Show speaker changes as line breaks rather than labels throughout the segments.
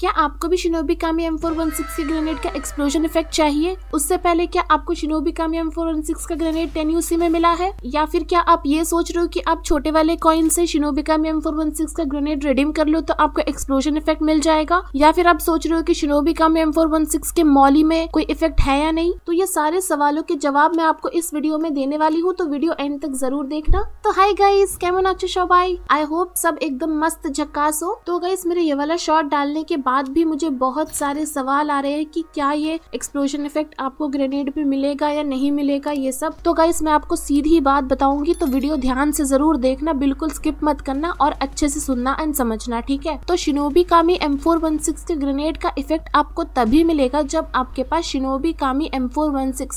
क्या आपको भी Shinobi Kami M four one six के ग्रेनेड का एक्सप्लोजन इफेक्ट चाहिए उससे पहले क्या आपको Shinobi Kami M four one six का ग्रेनेड टेन यूसी में मिला है या फिर क्या आप ये सोच रहे हो कि आप छोटे वाले कॉइन से Shinobi Kami M four one six का ग्रेनेड रिडीम कर लो तो आपको एक्सप्लोजन इफेक्ट मिल जाएगा या फिर आप सोच रहे हो की Shinobi Kami M four one six के मॉली में कोई इफेक्ट है या नहीं तो ये सारे सवालों के जवाब मैं आपको इस वीडियो में देने वाली हूँ तो वीडियो एंड तक जरूर देखना तो हाई गाइस कैमन अच्छा शोबाई आई होप सब एकदम मस्त झक्कास हो तो गाइस मेरे ये वाला शॉर्ट डालने के बाद भी मुझे बहुत सारे सवाल आ रहे हैं कि क्या ये एक्सप्लोजन इफेक्ट आपको ग्रेनेड पे मिलेगा या नहीं मिलेगा ये सब तो गाइस मैं आपको सीधी बात बताऊंगी तो वीडियो ध्यान से जरूर देखना बिल्कुल स्किप मत करना और अच्छे से सुनना एंड समझना ठीक है तो शिनोबी कामी एम के ग्रेनेड का इफेक्ट आपको तभी मिलेगा जब आपके पास शिनोबी कामी एम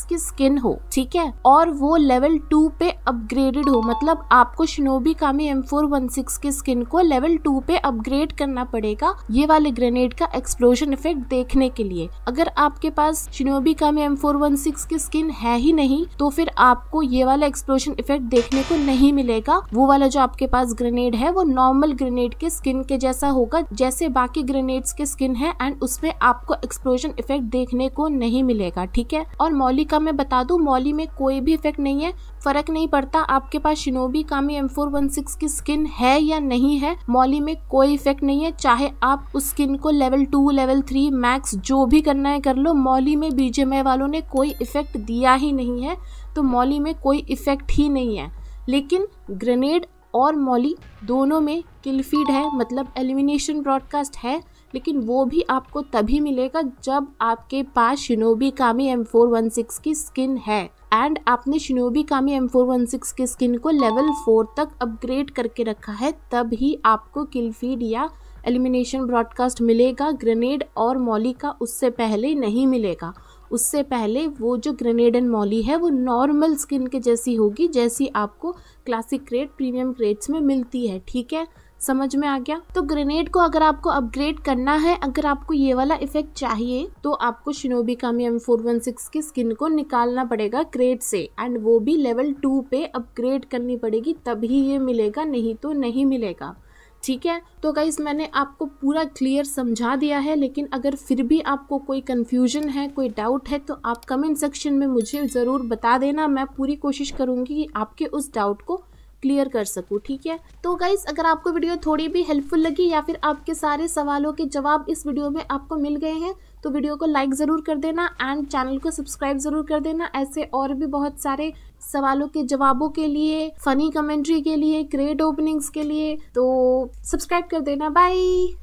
की स्किन हो ठीक है और वो लेवल टू पे अपग्रेडेड हो मतलब आपको Shinobi Kami M four one six के स्किन को लेवल टू पे अपग्रेड करना पड़ेगा ये वाले ग्रेनेड का एक्सप्लोजन इफेक्ट देखने के लिए अगर आपके पास Shinobi Kami M four one six की स्किन है ही नहीं तो फिर आपको ये वाला एक्सप्लोजन इफेक्ट देखने को नहीं मिलेगा वो वाला जो आपके पास ग्रेनेड है वो नॉर्मल ग्रेनेड के स्किन के जैसा होगा जैसे बाकी ग्रेनेड्स के स्किन है एंड उसमें आपको एक्सप्लोजन इफेक्ट देखने को नहीं मिलेगा ठीक है और मौली का मैं बता दू मौली में कोई भी इफेक्ट नहीं है फर्क नहीं पड़ता आपके पास Shinobi Kami M four one six की स्किन है या नहीं है मॉली में कोई इफेक्ट नहीं है चाहे आप उस स्किन को level two level three max जो भी करना है कर लो मॉली में बीजेमए वालों ने कोई इफेक्ट दिया ही नहीं है तो मॉली में कोई इफेक्ट ही नहीं है लेकिन ग्रेनेड और मॉली दोनों में किलफीड है मतलब एलिमिनेशन ब्रॉडकास्ट है लेकिन वो भी आपको तभी मिलेगा जब आपके पास Shinobi Kami M four one six की स्किन है एंड आपने Shinobi Kami M four one six की स्किन को लेवल फोर तक अपग्रेड करके रखा है तब ही आपको किलफीड या एलिमिनेशन ब्रॉडकास्ट मिलेगा ग्रेनेड और मॉली का उससे पहले नहीं मिलेगा उससे पहले वो जो ग्रेनेडन मॉली है वो नॉर्मल स्किन के जैसी होगी जैसी आपको क्लासिक ग्रेड प्रीमियम ग्रेड्स में मिलती है ठीक है समझ में आ गया तो ग्रेनेड को अगर आपको अपग्रेड करना है अगर आपको ये वाला इफेक्ट चाहिए तो आपको Shinobi Kami M four one six की स्किन को निकालना पड़ेगा ग्रेड से एंड वो भी लेवल टू पे अपग्रेड करनी पड़ेगी तभी ये मिलेगा नहीं तो नहीं मिलेगा ठीक है तो गाइज़ मैंने आपको पूरा क्लियर समझा दिया है लेकिन अगर फिर भी आपको कोई कन्फ्यूजन है कोई डाउट है तो आप कमेंट सेक्शन में मुझे ज़रूर बता देना मैं पूरी कोशिश करूँगी कि आपके उस डाउट को क्लियर कर सकूँ ठीक है तो गाइज अगर आपको वीडियो थोड़ी भी हेल्पफुल लगी या फिर आपके सारे सवालों के जवाब इस वीडियो में आपको मिल गए हैं तो वीडियो को लाइक ज़रूर कर देना एंड चैनल को सब्सक्राइब ज़रूर कर देना ऐसे और भी बहुत सारे सवालों के जवाबों के लिए फनी कमेंट्री के लिए ग्रेट ओपनिंग्स के लिए तो सब्सक्राइब कर देना बाई